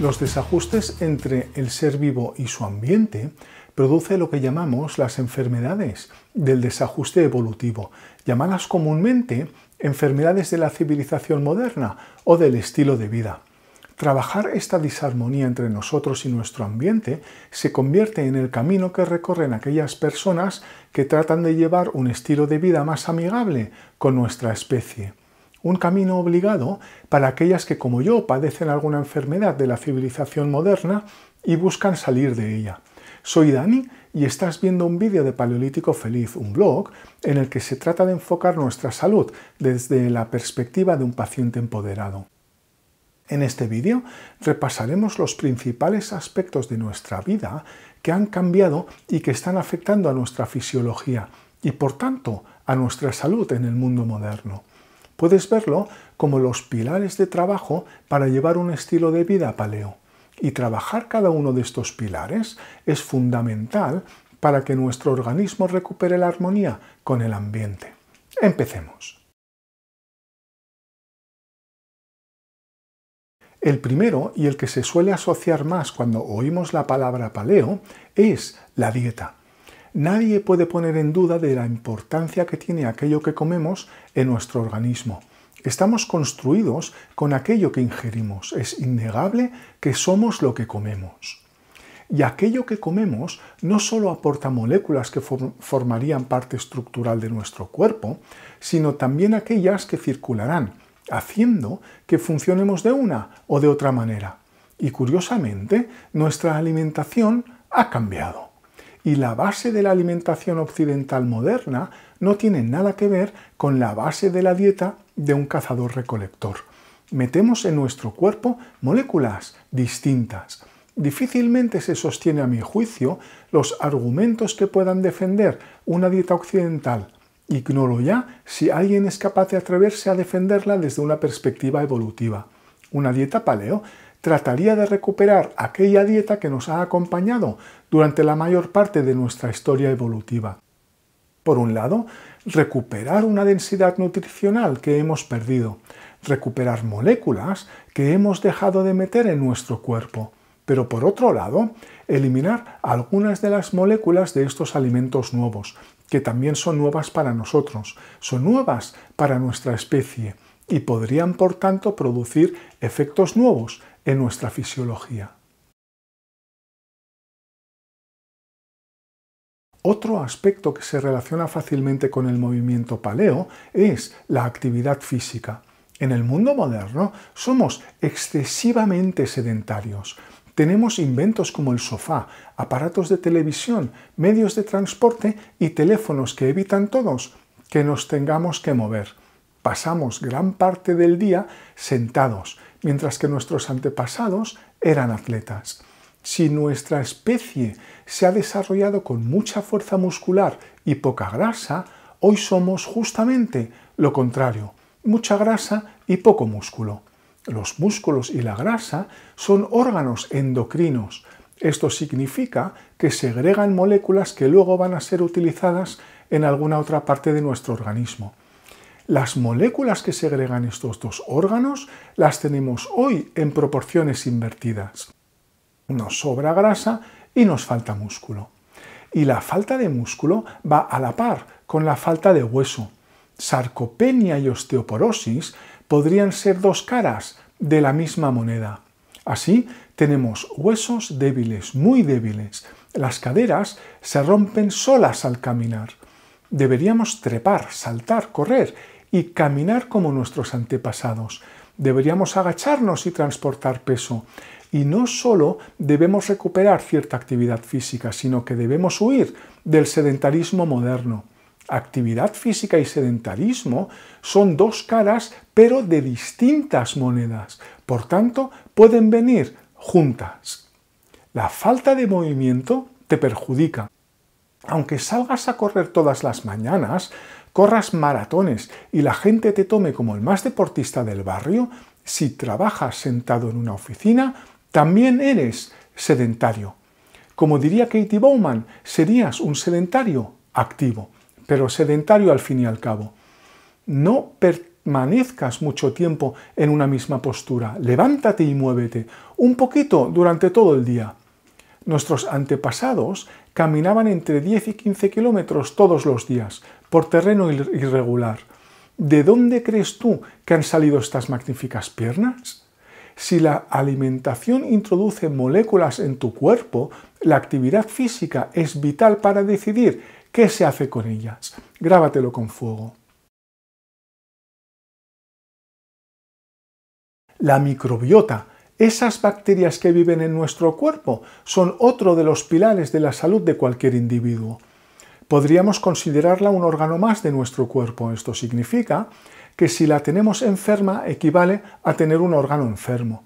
Los desajustes entre el ser vivo y su ambiente produce lo que llamamos las enfermedades del desajuste evolutivo, llamadas comúnmente enfermedades de la civilización moderna o del estilo de vida. Trabajar esta disarmonía entre nosotros y nuestro ambiente se convierte en el camino que recorren aquellas personas que tratan de llevar un estilo de vida más amigable con nuestra especie un camino obligado para aquellas que, como yo, padecen alguna enfermedad de la civilización moderna y buscan salir de ella. Soy Dani y estás viendo un vídeo de Paleolítico Feliz, un blog, en el que se trata de enfocar nuestra salud desde la perspectiva de un paciente empoderado. En este vídeo repasaremos los principales aspectos de nuestra vida que han cambiado y que están afectando a nuestra fisiología y, por tanto, a nuestra salud en el mundo moderno. Puedes verlo como los pilares de trabajo para llevar un estilo de vida paleo. Y trabajar cada uno de estos pilares es fundamental para que nuestro organismo recupere la armonía con el ambiente. Empecemos. El primero y el que se suele asociar más cuando oímos la palabra paleo es la dieta. Nadie puede poner en duda de la importancia que tiene aquello que comemos en nuestro organismo. Estamos construidos con aquello que ingerimos. Es innegable que somos lo que comemos. Y aquello que comemos no solo aporta moléculas que formarían parte estructural de nuestro cuerpo, sino también aquellas que circularán, haciendo que funcionemos de una o de otra manera. Y curiosamente, nuestra alimentación ha cambiado y la base de la alimentación occidental moderna no tiene nada que ver con la base de la dieta de un cazador-recolector. Metemos en nuestro cuerpo moléculas distintas. Difícilmente se sostiene a mi juicio los argumentos que puedan defender una dieta occidental. Ignoro ya si alguien es capaz de atreverse a defenderla desde una perspectiva evolutiva. Una dieta paleo trataría de recuperar aquella dieta que nos ha acompañado durante la mayor parte de nuestra historia evolutiva. Por un lado, recuperar una densidad nutricional que hemos perdido, recuperar moléculas que hemos dejado de meter en nuestro cuerpo, pero por otro lado, eliminar algunas de las moléculas de estos alimentos nuevos, que también son nuevas para nosotros, son nuevas para nuestra especie y podrían por tanto producir efectos nuevos en nuestra fisiología. Otro aspecto que se relaciona fácilmente con el movimiento paleo es la actividad física. En el mundo moderno somos excesivamente sedentarios. Tenemos inventos como el sofá, aparatos de televisión, medios de transporte y teléfonos que evitan todos que nos tengamos que mover. Pasamos gran parte del día sentados mientras que nuestros antepasados eran atletas. Si nuestra especie se ha desarrollado con mucha fuerza muscular y poca grasa, hoy somos justamente lo contrario, mucha grasa y poco músculo. Los músculos y la grasa son órganos endocrinos. Esto significa que segregan moléculas que luego van a ser utilizadas en alguna otra parte de nuestro organismo. Las moléculas que segregan estos dos órganos las tenemos hoy en proporciones invertidas. Nos sobra grasa y nos falta músculo. Y la falta de músculo va a la par con la falta de hueso. Sarcopenia y osteoporosis podrían ser dos caras de la misma moneda. Así, tenemos huesos débiles, muy débiles. Las caderas se rompen solas al caminar. Deberíamos trepar, saltar, correr y caminar como nuestros antepasados. Deberíamos agacharnos y transportar peso. Y no solo debemos recuperar cierta actividad física, sino que debemos huir del sedentarismo moderno. Actividad física y sedentarismo son dos caras, pero de distintas monedas. Por tanto, pueden venir juntas. La falta de movimiento te perjudica. Aunque salgas a correr todas las mañanas, corras maratones y la gente te tome como el más deportista del barrio, si trabajas sentado en una oficina, también eres sedentario. Como diría Katie Bowman, serías un sedentario activo, pero sedentario al fin y al cabo. No permanezcas mucho tiempo en una misma postura, levántate y muévete, un poquito durante todo el día. Nuestros antepasados caminaban entre 10 y 15 kilómetros todos los días, por terreno irregular. ¿De dónde crees tú que han salido estas magníficas piernas? Si la alimentación introduce moléculas en tu cuerpo, la actividad física es vital para decidir qué se hace con ellas. Grábatelo con fuego. La microbiota, esas bacterias que viven en nuestro cuerpo, son otro de los pilares de la salud de cualquier individuo podríamos considerarla un órgano más de nuestro cuerpo. Esto significa que si la tenemos enferma equivale a tener un órgano enfermo.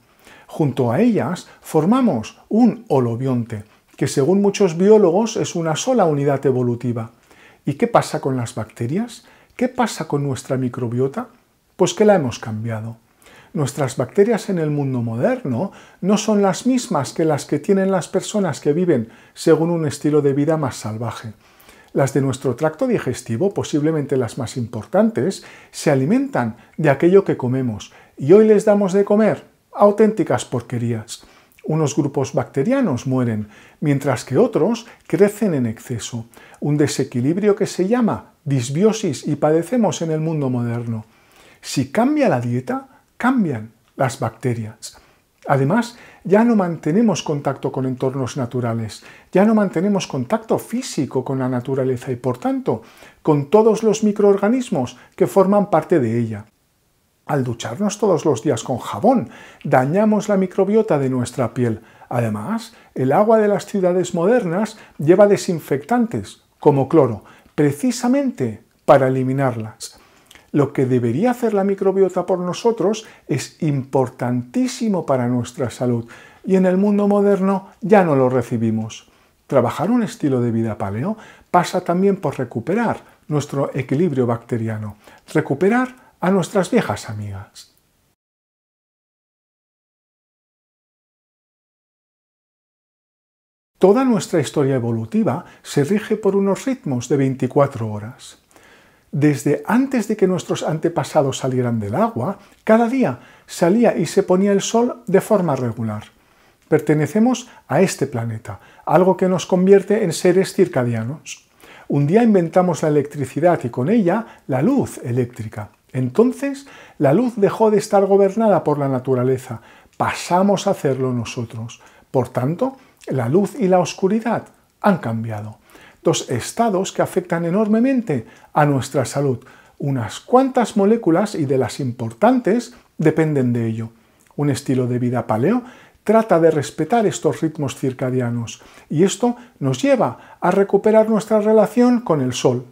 Junto a ellas formamos un holobionte, que según muchos biólogos es una sola unidad evolutiva. ¿Y qué pasa con las bacterias? ¿Qué pasa con nuestra microbiota? Pues que la hemos cambiado. Nuestras bacterias en el mundo moderno no son las mismas que las que tienen las personas que viven según un estilo de vida más salvaje. Las de nuestro tracto digestivo, posiblemente las más importantes, se alimentan de aquello que comemos y hoy les damos de comer auténticas porquerías. Unos grupos bacterianos mueren, mientras que otros crecen en exceso, un desequilibrio que se llama disbiosis y padecemos en el mundo moderno. Si cambia la dieta, cambian las bacterias. Además, ya no mantenemos contacto con entornos naturales, ya no mantenemos contacto físico con la naturaleza y, por tanto, con todos los microorganismos que forman parte de ella. Al ducharnos todos los días con jabón, dañamos la microbiota de nuestra piel. Además, el agua de las ciudades modernas lleva desinfectantes, como cloro, precisamente para eliminarlas lo que debería hacer la microbiota por nosotros es importantísimo para nuestra salud y en el mundo moderno ya no lo recibimos. Trabajar un estilo de vida paleo pasa también por recuperar nuestro equilibrio bacteriano, recuperar a nuestras viejas amigas. Toda nuestra historia evolutiva se rige por unos ritmos de 24 horas desde antes de que nuestros antepasados salieran del agua, cada día salía y se ponía el sol de forma regular. Pertenecemos a este planeta, algo que nos convierte en seres circadianos. Un día inventamos la electricidad y con ella la luz eléctrica. Entonces, la luz dejó de estar gobernada por la naturaleza, pasamos a hacerlo nosotros. Por tanto, la luz y la oscuridad han cambiado estados que afectan enormemente a nuestra salud. Unas cuantas moléculas y de las importantes dependen de ello. Un estilo de vida paleo trata de respetar estos ritmos circadianos y esto nos lleva a recuperar nuestra relación con el sol.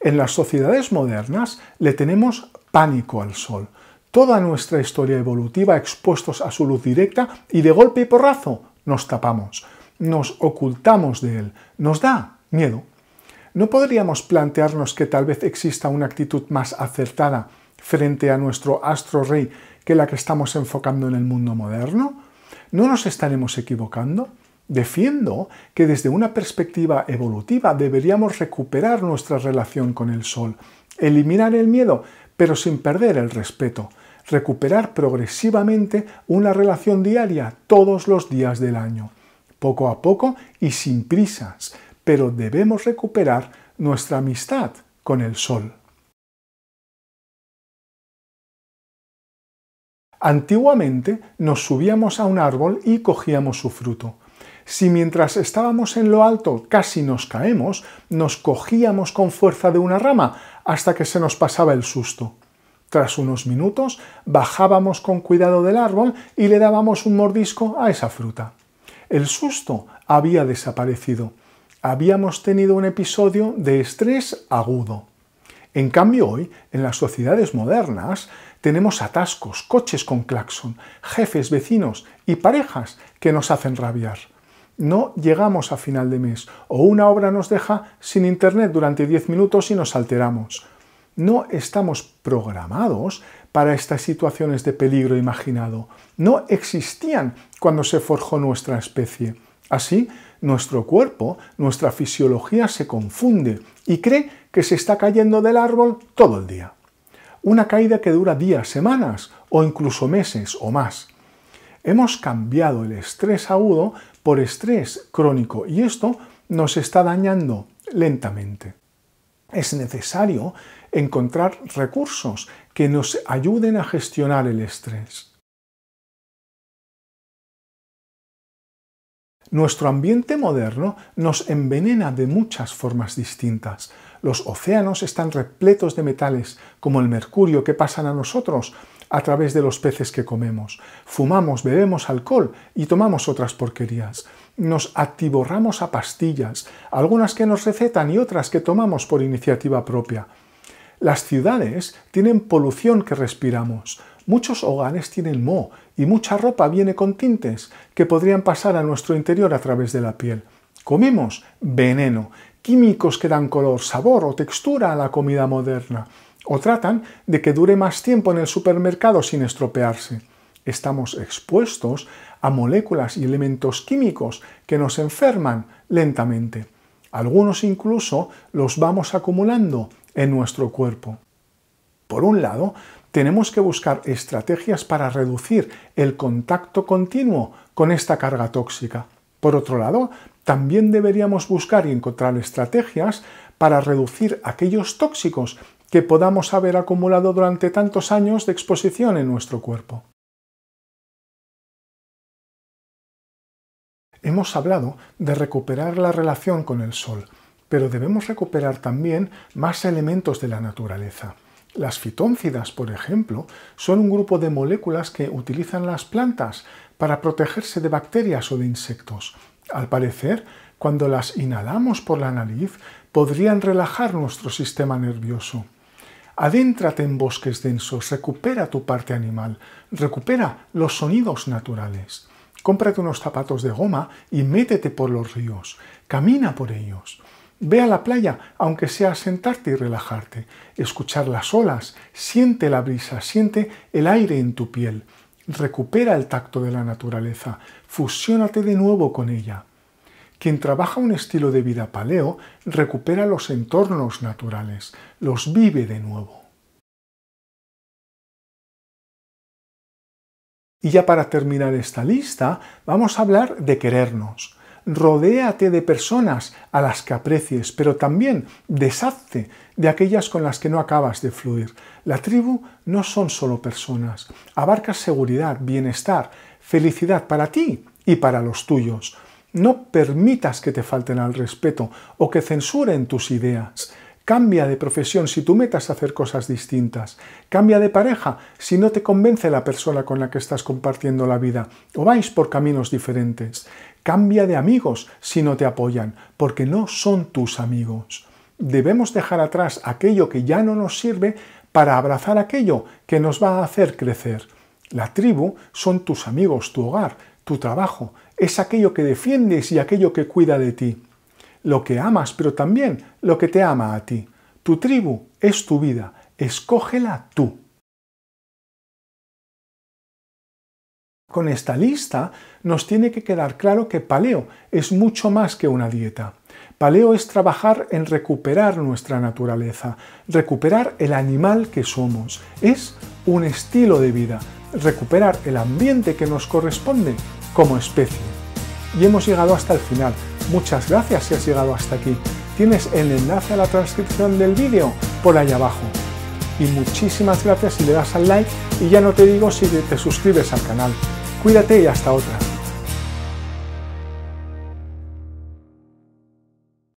En las sociedades modernas le tenemos pánico al sol. Toda nuestra historia evolutiva expuestos a su luz directa y de golpe y porrazo nos tapamos, nos ocultamos de él, nos da miedo. ¿No podríamos plantearnos que tal vez exista una actitud más acertada frente a nuestro astro rey que la que estamos enfocando en el mundo moderno? ¿No nos estaremos equivocando? Defiendo que desde una perspectiva evolutiva deberíamos recuperar nuestra relación con el Sol, eliminar el miedo, pero sin perder el respeto recuperar progresivamente una relación diaria todos los días del año, poco a poco y sin prisas, pero debemos recuperar nuestra amistad con el sol. Antiguamente nos subíamos a un árbol y cogíamos su fruto. Si mientras estábamos en lo alto casi nos caemos, nos cogíamos con fuerza de una rama hasta que se nos pasaba el susto. Tras unos minutos bajábamos con cuidado del árbol y le dábamos un mordisco a esa fruta. El susto había desaparecido. Habíamos tenido un episodio de estrés agudo. En cambio hoy, en las sociedades modernas, tenemos atascos, coches con claxon, jefes, vecinos y parejas que nos hacen rabiar. No llegamos a final de mes o una obra nos deja sin internet durante 10 minutos y nos alteramos. No estamos programados para estas situaciones de peligro imaginado. No existían cuando se forjó nuestra especie. Así, nuestro cuerpo, nuestra fisiología se confunde y cree que se está cayendo del árbol todo el día. Una caída que dura días, semanas o incluso meses o más. Hemos cambiado el estrés agudo por estrés crónico y esto nos está dañando lentamente. Es necesario encontrar recursos que nos ayuden a gestionar el estrés. Nuestro ambiente moderno nos envenena de muchas formas distintas. Los océanos están repletos de metales, como el mercurio que pasan a nosotros a través de los peces que comemos. Fumamos, bebemos alcohol y tomamos otras porquerías. Nos atiborramos a pastillas, algunas que nos recetan y otras que tomamos por iniciativa propia. Las ciudades tienen polución que respiramos, muchos hogares tienen moho y mucha ropa viene con tintes que podrían pasar a nuestro interior a través de la piel. Comemos veneno, químicos que dan color, sabor o textura a la comida moderna, o tratan de que dure más tiempo en el supermercado sin estropearse. Estamos expuestos a moléculas y elementos químicos que nos enferman lentamente. Algunos incluso los vamos acumulando en nuestro cuerpo. Por un lado, tenemos que buscar estrategias para reducir el contacto continuo con esta carga tóxica. Por otro lado, también deberíamos buscar y encontrar estrategias para reducir aquellos tóxicos que podamos haber acumulado durante tantos años de exposición en nuestro cuerpo. Hemos hablado de recuperar la relación con el sol, pero debemos recuperar también más elementos de la naturaleza. Las fitóncidas, por ejemplo, son un grupo de moléculas que utilizan las plantas para protegerse de bacterias o de insectos. Al parecer, cuando las inhalamos por la nariz, podrían relajar nuestro sistema nervioso. Adéntrate en bosques densos, recupera tu parte animal, recupera los sonidos naturales. Cómprate unos zapatos de goma y métete por los ríos, camina por ellos. Ve a la playa, aunque sea sentarte y relajarte, escuchar las olas, siente la brisa, siente el aire en tu piel, recupera el tacto de la naturaleza, fusiónate de nuevo con ella. Quien trabaja un estilo de vida paleo recupera los entornos naturales, los vive de nuevo. Y ya para terminar esta lista, vamos a hablar de querernos rodéate de personas a las que aprecies, pero también deshazte de aquellas con las que no acabas de fluir. La tribu no son solo personas, abarca seguridad, bienestar, felicidad para ti y para los tuyos. No permitas que te falten al respeto o que censuren tus ideas. Cambia de profesión si tú metas a hacer cosas distintas. Cambia de pareja si no te convence la persona con la que estás compartiendo la vida o vais por caminos diferentes. Cambia de amigos si no te apoyan, porque no son tus amigos. Debemos dejar atrás aquello que ya no nos sirve para abrazar aquello que nos va a hacer crecer. La tribu son tus amigos, tu hogar, tu trabajo, es aquello que defiendes y aquello que cuida de ti lo que amas, pero también lo que te ama a ti. Tu tribu es tu vida, escógela tú. Con esta lista nos tiene que quedar claro que paleo es mucho más que una dieta. Paleo es trabajar en recuperar nuestra naturaleza, recuperar el animal que somos. Es un estilo de vida, recuperar el ambiente que nos corresponde como especie. Y hemos llegado hasta el final Muchas gracias si has llegado hasta aquí. Tienes el enlace a la transcripción del vídeo por ahí abajo. Y muchísimas gracias si le das al like y ya no te digo si te suscribes al canal. Cuídate y hasta otra.